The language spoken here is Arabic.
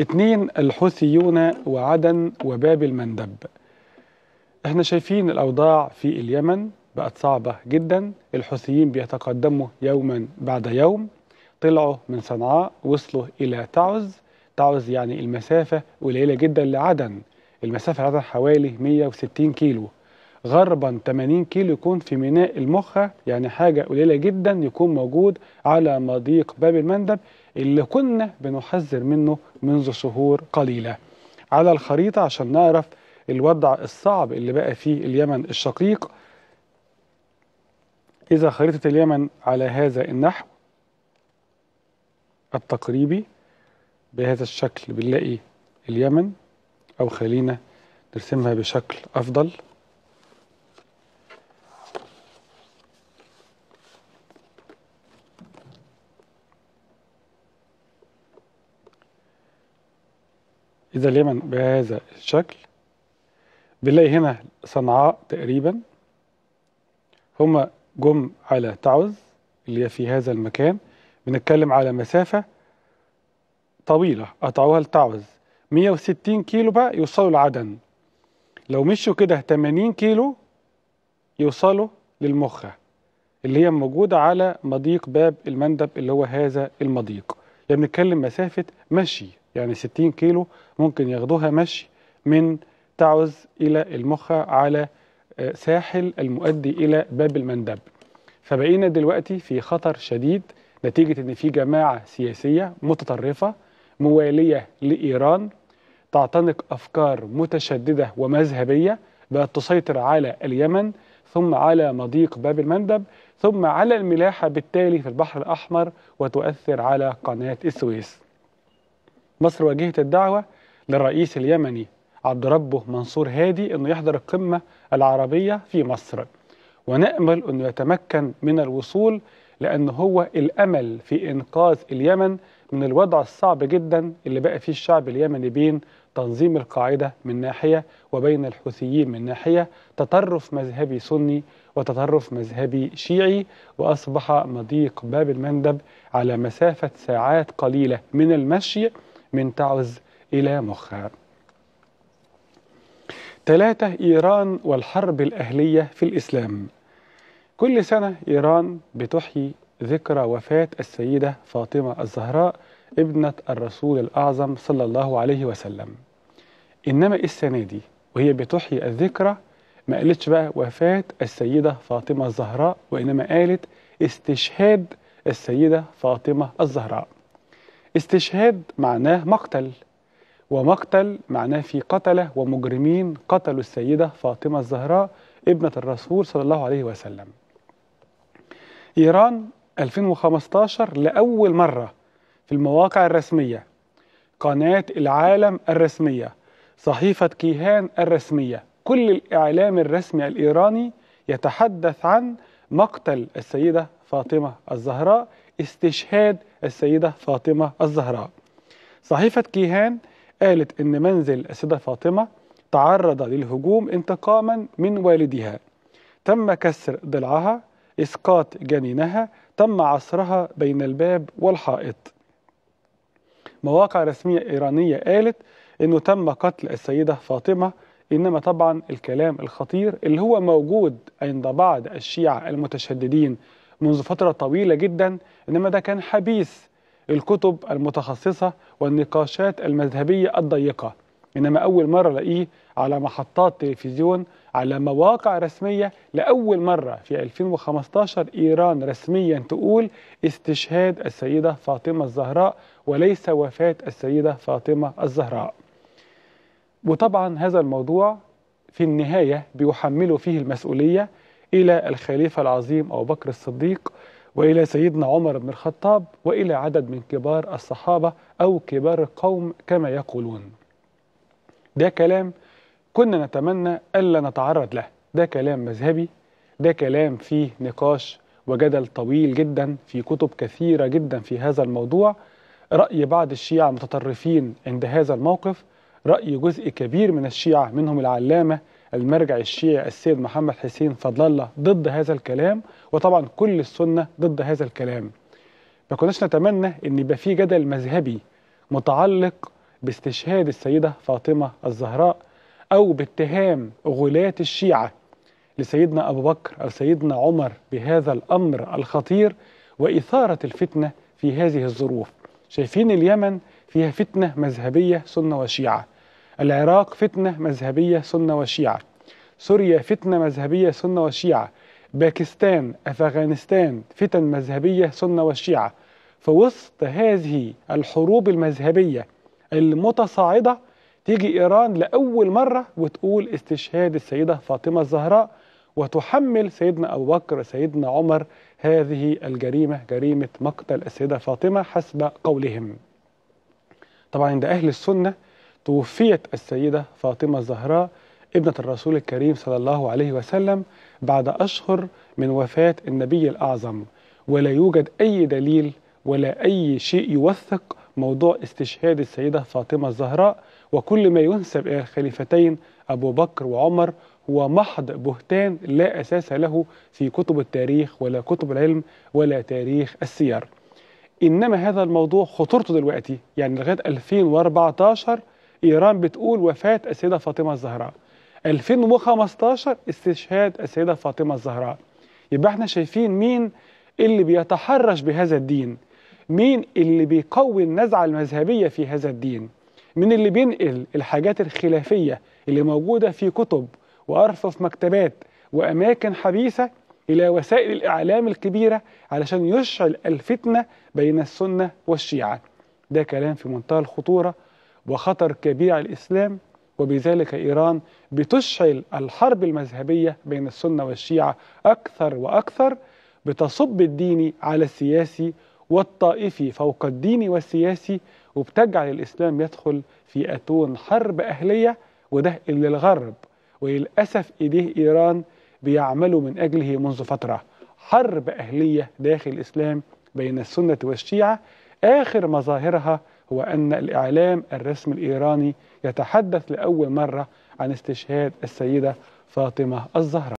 اثنين الحوثيون وعدن وباب المندب احنا شايفين الأوضاع في اليمن بقت صعبة جدا الحوثيين بيتقدموا يوما بعد يوم طلعوا من صنعاء وصلوا إلى تعز تعز يعني المسافة قليلة جدا لعدن المسافة لعدن حوالي 160 كيلو غربا 80 كيلو يكون في ميناء المخة يعني حاجة قليلة جدا يكون موجود على مضيق باب المندب اللي كنا بنحذر منه منذ شهور قليلة على الخريطة عشان نعرف الوضع الصعب اللي بقى فيه اليمن الشقيق إذا خريطة اليمن على هذا النحو التقريبي بهذا الشكل بنلاقي اليمن أو خلينا نرسمها بشكل أفضل إذا اليمن بهذا الشكل بنلاقي هنا صنعاء تقريبا هما جم على تعوز اللي هي في هذا المكان بنتكلم على مسافة طويلة قطعوها لتعوز 160 كيلو بقى يوصلوا لعدن لو مشوا كده 80 كيلو يوصلوا للمخة اللي هي موجودة على مضيق باب المندب اللي هو هذا المضيق يعني بنتكلم مسافة مشي يعني 60 كيلو ممكن ياخدوها مشي من تعوز إلى المخة على آه، ساحل المؤدي إلى باب المندب فبقينا دلوقتي في خطر شديد نتيجة أن في جماعة سياسية متطرفة موالية لإيران تعتنق أفكار متشددة ومذهبية بقت تسيطر على اليمن ثم على مضيق باب المندب ثم على الملاحة بالتالي في البحر الأحمر وتؤثر على قناة السويس مصر واجهت الدعوة للرئيس اليمني عبد ربه منصور هادي أنه يحضر القمة العربية في مصر ونأمل أنه يتمكن من الوصول لأنه هو الأمل في إنقاذ اليمن من الوضع الصعب جدا اللي بقى فيه الشعب اليمني بين تنظيم القاعدة من ناحية وبين الحوثيين من ناحية تطرف مذهبي سني وتطرف مذهبي شيعي وأصبح مضيق باب المندب على مسافة ساعات قليلة من المشي من تعز إلى مخها ثلاثة إيران والحرب الأهلية في الإسلام كل سنة إيران بتحيي ذكرى وفاة السيدة فاطمة الزهراء ابنة الرسول الأعظم صلى الله عليه وسلم إنما السنة دي وهي بتحيي الذكرى ما قالتش بقى وفاة السيدة فاطمة الزهراء وإنما قالت استشهاد السيدة فاطمة الزهراء استشهاد معناه مقتل ومقتل معناه في قتله ومجرمين قتلوا السيدة فاطمة الزهراء ابنة الرسول صلى الله عليه وسلم إيران 2015 لأول مرة في المواقع الرسمية قناة العالم الرسمية صحيفة كيهان الرسمية كل الإعلام الرسمي الإيراني يتحدث عن مقتل السيدة فاطمة الزهراء استشهاد السيدة فاطمة الزهراء صحيفة كيهان قالت إن منزل السيدة فاطمة تعرض للهجوم انتقاما من والدها تم كسر ضلعها إسقاط جنينها تم عصرها بين الباب والحائط مواقع رسمية إيرانية قالت أنه تم قتل السيدة فاطمة إنما طبعا الكلام الخطير اللي هو موجود عند بعض الشيعة المتشددين منذ فترة طويلة جدا إنما ده كان حبيس الكتب المتخصصة والنقاشات المذهبية الضيقة إنما أول مرة لقيه على محطات تلفزيون على مواقع رسمية لأول مرة في 2015 إيران رسميا تقول استشهاد السيدة فاطمة الزهراء وليس وفاة السيدة فاطمة الزهراء وطبعا هذا الموضوع في النهاية بيحملوا فيه المسؤولية إلى الخليفة العظيم أبو بكر الصديق وإلى سيدنا عمر بن الخطاب وإلى عدد من كبار الصحابة أو كبار القوم كما يقولون ده كلام كنا نتمنى ألا نتعرض له ده كلام مذهبي ده كلام فيه نقاش وجدل طويل جدا في كتب كثيرة جدا في هذا الموضوع رأي بعض الشيعة متطرفين عند هذا الموقف رأي جزء كبير من الشيعة منهم العلامة المرجع الشيعي السيد محمد حسين فضل الله ضد هذا الكلام وطبعا كل السنة ضد هذا الكلام ما كناش نتمنى ان يبقى في جدل مذهبي متعلق باستشهاد السيدة فاطمة الزهراء او باتهام غلاة الشيعة لسيدنا ابو بكر او سيدنا عمر بهذا الامر الخطير واثارة الفتنة في هذه الظروف شايفين اليمن فيها فتنة مذهبية سنة وشيعة العراق فتنة مذهبية سنة وشيعة سوريا فتنة مذهبية سنة وشيعة باكستان أفغانستان فتن مذهبية سنة وشيعة فوسط هذه الحروب المذهبية المتصاعدة تيجي إيران لأول مرة وتقول استشهاد السيدة فاطمة الزهراء وتحمل سيدنا أبو بكر سيدنا عمر هذه الجريمة جريمة مقتل السيدة فاطمة حسب قولهم طبعا عند أهل السنة توفيت السيدة فاطمة الزهراء ابنة الرسول الكريم صلى الله عليه وسلم بعد أشهر من وفاة النبي الأعظم ولا يوجد أي دليل ولا أي شيء يوثق موضوع استشهاد السيدة فاطمة الزهراء وكل ما ينسب إلى الخليفتين أبو بكر وعمر هو محض بهتان لا أساس له في كتب التاريخ ولا كتب العلم ولا تاريخ السير إنما هذا الموضوع خطورته دلوقتي يعني لغاية 2014 إيران بتقول وفاة السيدة فاطمة الزهراء 2015 استشهاد السيدة فاطمة الزهراء يبقى احنا شايفين مين اللي بيتحرش بهذا الدين مين اللي بيقوي النزعة المذهبية في هذا الدين مين اللي بينقل الحاجات الخلافية اللي موجودة في كتب وأرفف مكتبات وأماكن حديثة إلى وسائل الإعلام الكبيرة علشان يشعل الفتنة بين السنة والشيعة ده كلام في منتهى الخطورة وخطر كبير على الإسلام وبذلك إيران بتشعل الحرب المذهبية بين السنة والشيعة أكثر وأكثر بتصب الديني على السياسي والطائفي فوق الديني والسياسي وبتجعل الإسلام يدخل في أتون حرب أهلية وده اللي الغرب وللأسف إيديه إيران بيعملوا من أجله منذ فترة حرب أهلية داخل الإسلام بين السنة والشيعة آخر مظاهرها هو أن الإعلام الرسمي الإيراني يتحدث لأول مرة عن استشهاد السيدة فاطمة الزهراء